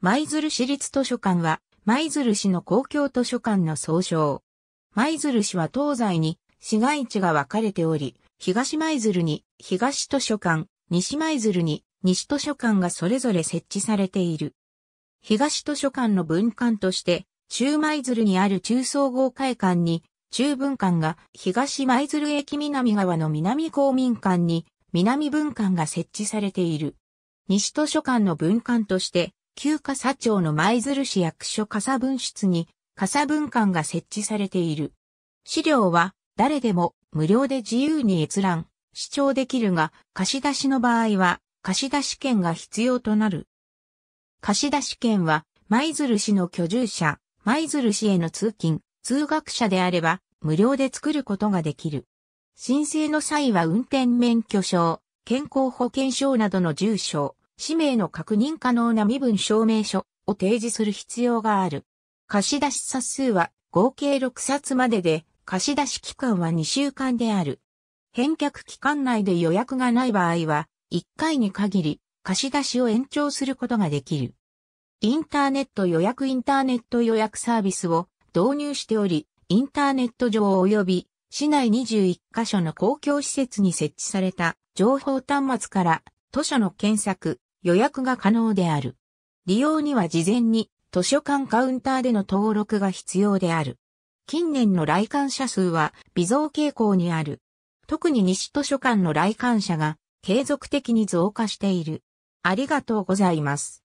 舞鶴市立図書館は、舞鶴市の公共図書館の総称。舞鶴市は東西に市街地が分かれており、東舞鶴に東図書館、西舞鶴に西図書館がそれぞれ設置されている。東図書館の分館として、中舞鶴にある中総合会館に、中文館が東舞鶴駅南側の南公民館に南文館が設置されている。西図書館の分館として、旧笠町の舞鶴市役所笠分室に笠分館が設置されている。資料は誰でも無料で自由に閲覧、視聴できるが、貸し出しの場合は貸し出し券が必要となる。貸し出し券は舞鶴市の居住者、舞鶴市への通勤、通学者であれば無料で作ることができる。申請の際は運転免許証、健康保険証などの住所、氏名の確認可能な身分証明書を提示する必要がある。貸出冊数は合計6冊までで、貸出期間は2週間である。返却期間内で予約がない場合は、1回に限り貸出を延長することができる。インターネット予約インターネット予約サービスを導入しており、インターネット上及び市内21カ所の公共施設に設置された情報端末から図書の検索、予約が可能である。利用には事前に図書館カウンターでの登録が必要である。近年の来館者数は微増傾向にある。特に西図書館の来館者が継続的に増加している。ありがとうございます。